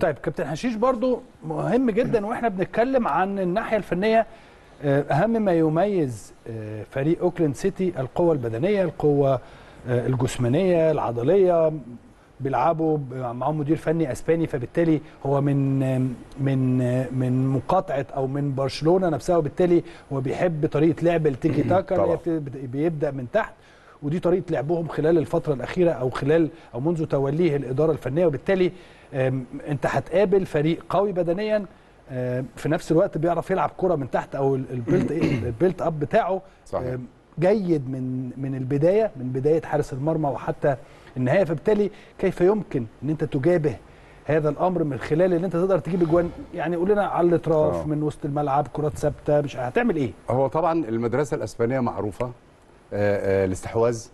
طيب كابتن حشيش برضو مهم جدا واحنا بنتكلم عن الناحيه الفنيه آه، اهم ما يميز آه، فريق اوكلاند سيتي القوه البدنيه القوه آه، الجسمانيه العضليه بيلعبوا معاهم مدير فني اسباني فبالتالي هو من من من مقاطعه او من برشلونه نفسها وبالتالي هو بيحب طريقه لعب التيكي تاكا بيبدا من تحت ودي طريقه لعبهم خلال الفتره الاخيره او خلال او منذ توليه الاداره الفنيه وبالتالي انت هتقابل فريق قوي بدنيا في نفس الوقت بيعرف يلعب كره من تحت او البيلت البيلت اب بتاعه صحيح. جيد من من البدايه من بدايه حارس المرمى وحتى النهايه فبالتالي كيف يمكن ان انت تجابه هذا الامر من خلال ان انت تقدر تجيب اجوان يعني قول لنا على الاطراف آه. من وسط الملعب كرات ثابته مش هتعمل ايه؟ هو طبعا المدرسه الاسبانيه معروفه آه، آه، الاستحواذ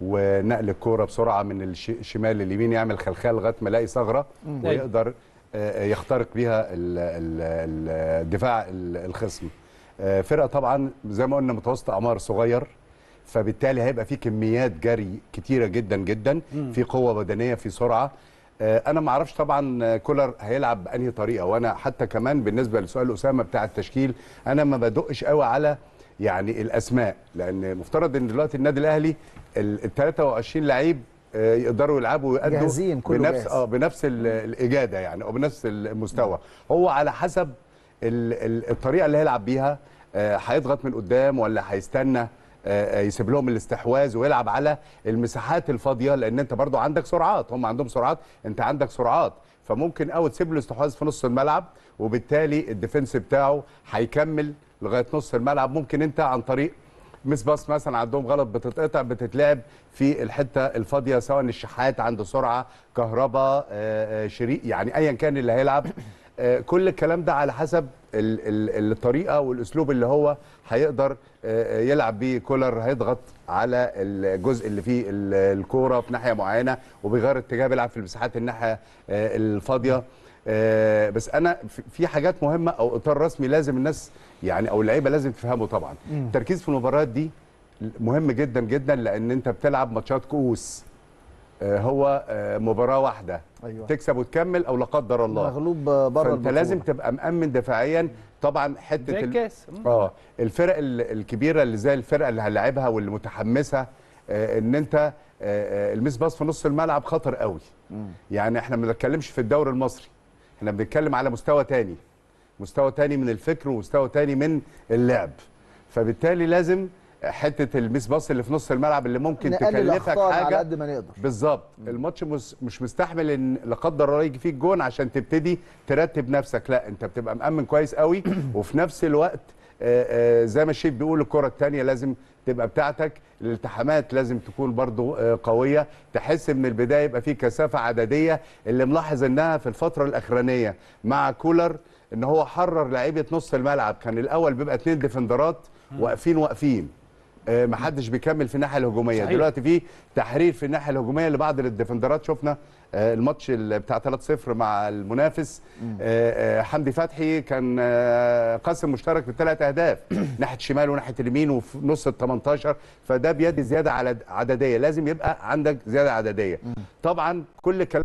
ونقل الكوره بسرعه من الشمال لليمين يعمل خلخال لغايه ما يلاقي ثغره ويقدر طيب. آه، يخترق بيها الدفاع الخصم فرقه طبعا زي ما قلنا متوسط اعمار صغير فبالتالي هيبقى في كميات جري كتيره جدا جدا في قوه بدنيه في سرعه انا ما اعرفش طبعا كولر هيلعب بانهي طريقه وانا حتى كمان بالنسبه لسؤال اسامه بتاع التشكيل انا ما بدقش قوي على يعني الاسماء لان مفترض ان دلوقتي النادي الاهلي ال 23 لعيب آه، يقدروا يلعبوا ويأدوا بنفس اه بنفس الاجاده يعني او بنفس المستوى هو على حسب الطريقه اللي هيلعب بيها آه، هيضغط من قدام ولا هيستنى آه، يسيب لهم الاستحواذ ويلعب على المساحات الفاضيه لان انت برضو عندك سرعات هم عندهم سرعات انت عندك سرعات فممكن او تسيب له استحواذ في نص الملعب وبالتالي الديفنس بتاعه هيكمل لغايه نص الملعب ممكن انت عن طريق مس باس مثلا عندهم غلط بتتقطع بتتلعب في الحته الفاضيه سواء الشحات عنده سرعه كهرباء آه، آه، شريك يعني ايا كان اللي هيلعب آه، كل الكلام ده على حسب الطريقه والاسلوب اللي هو هيقدر يلعب بيه كولر هيضغط على الجزء اللي فيه الكوره في ناحيه معينه وبيغير اتجاه بيلعب في المساحات الناحيه الفاضيه آه، بس انا في حاجات مهمه او اطار رسمي لازم الناس يعني او اللعيبه لازم تفهمه طبعا التركيز في المباريات دي مهم جدا جدا لان انت بتلعب ماتشات كؤوس آه، هو آه، مباراه واحده أيوة. تكسب وتكمل او لا قدر الله مغلوب بره فانت لازم تبقى مأمن دفاعيا طبعا حته زي الكاس اه الفرق الكبيره اللي زي الفرقه اللي هنلاعبها واللي متحمسه ان انت الميس باص في نص الملعب خطر قوي مم. يعني احنا ما بنتكلمش في الدوري المصري احنا بنتكلم على مستوى تاني مستوى تاني من الفكر ومستوى تاني من اللعب فبالتالي لازم حته الميس باص اللي في نص الملعب اللي ممكن تكلفك حاجه على قد ما نقدر بالظبط الماتش مش مستحمل ان لا قدر الله يجي فيك جون عشان تبتدي ترتب نفسك لا انت بتبقى مامن كويس قوي وفي نفس الوقت آه، آه، زي ما الشيف بيقول الكره الثانيه لازم تبقى بتاعتك الالتحامات لازم تكون برضو آه، قويه تحس من البدايه يبقى في كثافه عدديه اللي ملاحظ انها في الفتره الاخرانيه مع كولر ان هو حرر لعيبه نص الملعب كان الاول بيبقى اتنين ديفندرات واقفين واقفين آه، ما حدش بيكمل في الناحيه الهجوميه صحيح. دلوقتي في تحرير في الناحيه الهجوميه لبعض الديفندرات شفنا آه، الماتش بتاع 3-0 مع المنافس آه، حمدي فتحي كان قاسم مشترك بالثلاث اهداف ناحيه الشمال وناحيه اليمين وفي نص ال 18 فده بيدي زياده على عدديه لازم يبقى عندك زياده عدديه طبعا كل كلام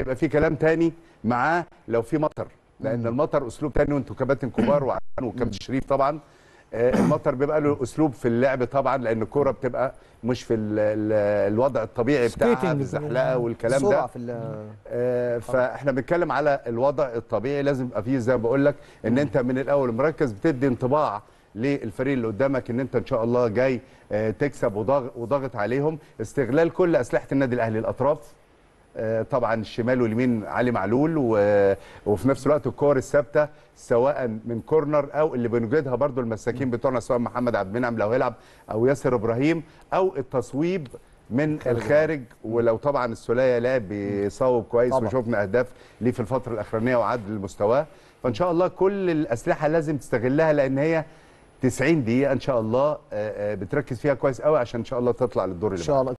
هيبقى في كلام تاني معاه لو في مطر لان المطر اسلوب تاني وانتم كباتن كبار وعن وكابتن شريف طبعا آه، المطر بيبقى له اسلوب في اللعب طبعا لان الكوره بتبقى مش في الوضع الطبيعي بتاعها في الزحلقه والكلام ده في آه، آه. فاحنا بنتكلم على الوضع الطبيعي لازم يبقى فيه زي ما بقول لك ان انت من الاول مركز بتدي انطباع للفريق اللي قدامك ان انت ان شاء الله جاي تكسب وضاغط عليهم استغلال كل اسلحه النادي الاهلي الاطراف آه، طبعا الشمال واليمين علي معلول وفي نفس الوقت الكور الثابته سواء من كورنر او اللي بنجدها برضو المساكين بتوعنا سواء محمد عبد المنعم لو هيلعب او ياسر ابراهيم او التصويب من الخارج ولو طبعا السوليه لاعب بيصوب كويس وشوفنا وشفنا اهداف ليه في الفتره الاخرانيه وعدل مستواه فان شاء الله كل الاسلحه لازم تستغلها لان هي 90 دقيقه ان شاء الله آه، آه، بتركز فيها كويس قوي عشان ان شاء الله تطلع للدور اللي ان شاء الله